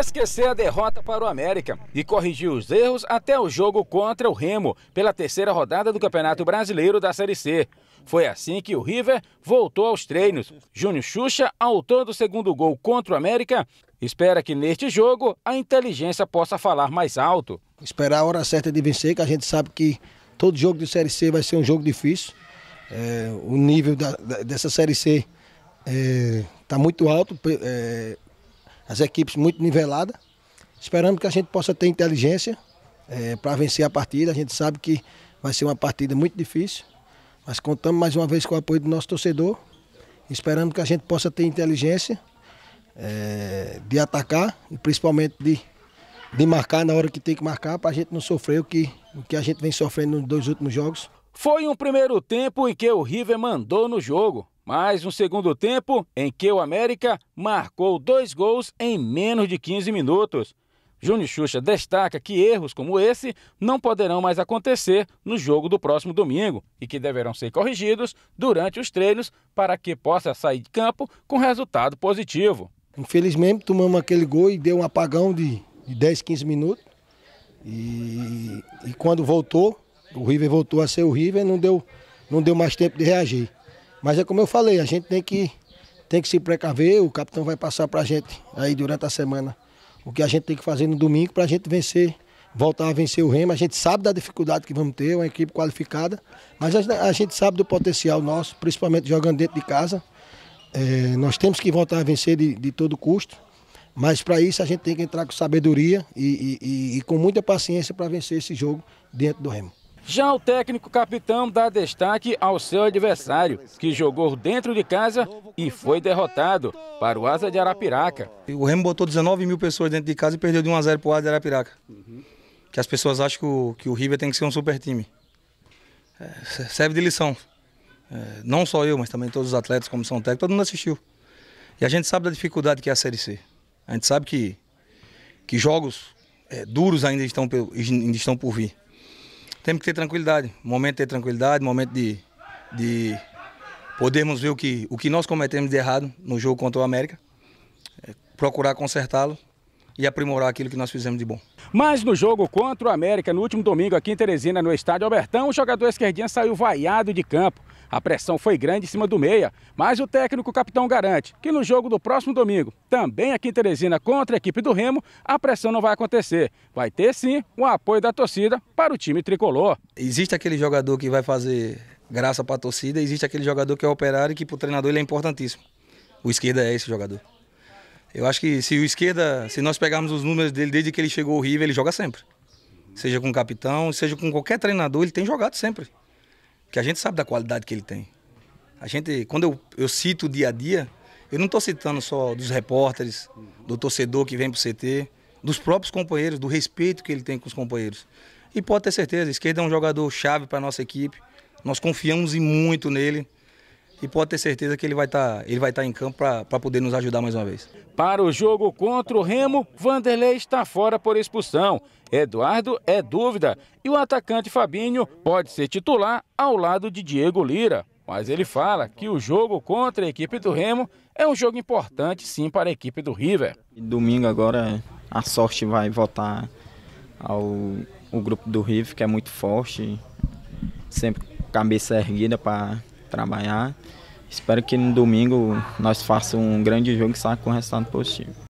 esquecer a derrota para o América e corrigir os erros até o jogo contra o Remo, pela terceira rodada do Campeonato Brasileiro da Série C. Foi assim que o River voltou aos treinos. Júnior Xuxa, autor do segundo gol contra o América, espera que neste jogo a inteligência possa falar mais alto. Esperar a hora certa de vencer, que a gente sabe que todo jogo de Série C vai ser um jogo difícil. É, o nível da, da, dessa Série C está é, tá muito alto. É, as equipes muito niveladas. esperando que a gente possa ter inteligência é, para vencer a partida. A gente sabe que vai ser uma partida muito difícil, mas contamos mais uma vez com o apoio do nosso torcedor. esperando que a gente possa ter inteligência é, de atacar e principalmente de, de marcar na hora que tem que marcar para a gente não sofrer o que, o que a gente vem sofrendo nos dois últimos jogos. Foi um primeiro tempo em que o River mandou no jogo. Mais um segundo tempo em que o América marcou dois gols em menos de 15 minutos. Júnior Xuxa destaca que erros como esse não poderão mais acontecer no jogo do próximo domingo e que deverão ser corrigidos durante os treinos para que possa sair de campo com resultado positivo. Infelizmente, tomamos aquele gol e deu um apagão de, de 10, 15 minutos. E, e, quando voltou, o River voltou a ser o River e não deu, não deu mais tempo de reagir. Mas é como eu falei, a gente tem que, tem que se precaver, o capitão vai passar para a gente aí durante a semana o que a gente tem que fazer no domingo para a gente vencer, voltar a vencer o Remo. A gente sabe da dificuldade que vamos ter, uma equipe qualificada, mas a, a gente sabe do potencial nosso, principalmente jogando dentro de casa. É, nós temos que voltar a vencer de, de todo custo, mas para isso a gente tem que entrar com sabedoria e, e, e com muita paciência para vencer esse jogo dentro do Remo. Já o técnico capitão dá destaque ao seu adversário, que jogou dentro de casa e foi derrotado para o Asa de Arapiraca. O Remo botou 19 mil pessoas dentro de casa e perdeu de 1 a 0 para o Asa de Arapiraca. Uhum. Que as pessoas acham que o, que o River tem que ser um super time. É, serve de lição. É, não só eu, mas também todos os atletas, são técnica, todo mundo assistiu. E a gente sabe da dificuldade que é a Série C. A gente sabe que, que jogos é, duros ainda estão, ainda estão por vir temos que ter tranquilidade. Momento de ter tranquilidade, momento de, de podermos ver o que, o que nós cometemos de errado no jogo contra o América, é, procurar consertá-lo e aprimorar aquilo que nós fizemos de bom. Mas no jogo contra o América, no último domingo aqui em Teresina, no estádio Albertão, o jogador esquerdinha saiu vaiado de campo. A pressão foi grande em cima do meia, mas o técnico capitão garante que no jogo do próximo domingo, também aqui em Teresina contra a equipe do Remo, a pressão não vai acontecer. Vai ter sim o um apoio da torcida para o time tricolor. Existe aquele jogador que vai fazer graça para a torcida, existe aquele jogador que é operário e que para o treinador ele é importantíssimo. O esquerda é esse jogador. Eu acho que se o esquerda, se nós pegarmos os números dele desde que ele chegou ao River, ele joga sempre. Seja com o capitão, seja com qualquer treinador, ele tem jogado sempre que a gente sabe da qualidade que ele tem. A gente, quando eu, eu cito o dia a dia, eu não estou citando só dos repórteres, do torcedor que vem para o CT, dos próprios companheiros, do respeito que ele tem com os companheiros. E pode ter certeza, esquerda é um jogador chave para a nossa equipe. Nós confiamos e muito nele e pode ter certeza que ele vai estar tá, ele vai tá em campo para poder nos ajudar mais uma vez. Para o jogo contra o Remo, Vanderlei está fora por expulsão. Eduardo é dúvida e o atacante Fabinho pode ser titular ao lado de Diego Lira. Mas ele fala que o jogo contra a equipe do Remo é um jogo importante sim para a equipe do River. Domingo agora a sorte vai voltar ao o grupo do River, que é muito forte, sempre cabeça erguida para trabalhar. Espero que no domingo nós façamos um grande jogo e saia com um resultado positivo.